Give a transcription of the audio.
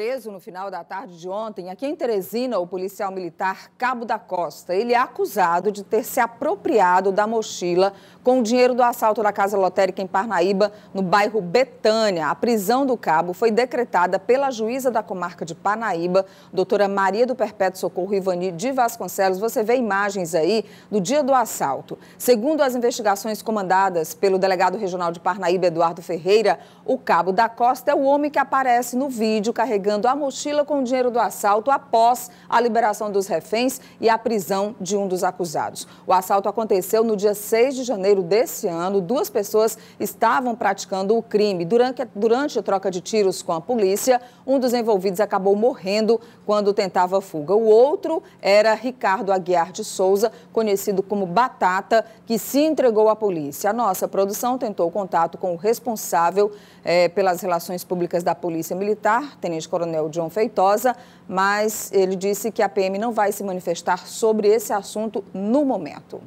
Preso no final da tarde de ontem, aqui em Teresina, o policial militar Cabo da Costa. Ele é acusado de ter se apropriado da mochila com o dinheiro do assalto da Casa Lotérica em Parnaíba, no bairro Betânia. A prisão do cabo foi decretada pela juíza da comarca de Parnaíba, doutora Maria do Perpétuo Socorro Ivani de Vasconcelos. Você vê imagens aí do dia do assalto. Segundo as investigações comandadas pelo delegado regional de Parnaíba, Eduardo Ferreira, o Cabo da Costa é o homem que aparece no vídeo carregando entregando a mochila com o dinheiro do assalto após a liberação dos reféns e a prisão de um dos acusados. O assalto aconteceu no dia 6 de janeiro desse ano. Duas pessoas estavam praticando o crime. Durante, durante a troca de tiros com a polícia, um dos envolvidos acabou morrendo quando tentava fuga. O outro era Ricardo Aguiar de Souza, conhecido como Batata, que se entregou à polícia. A nossa produção tentou contato com o responsável eh, pelas relações públicas da Polícia Militar, Tenente Coronel coronel John Feitosa, mas ele disse que a PM não vai se manifestar sobre esse assunto no momento.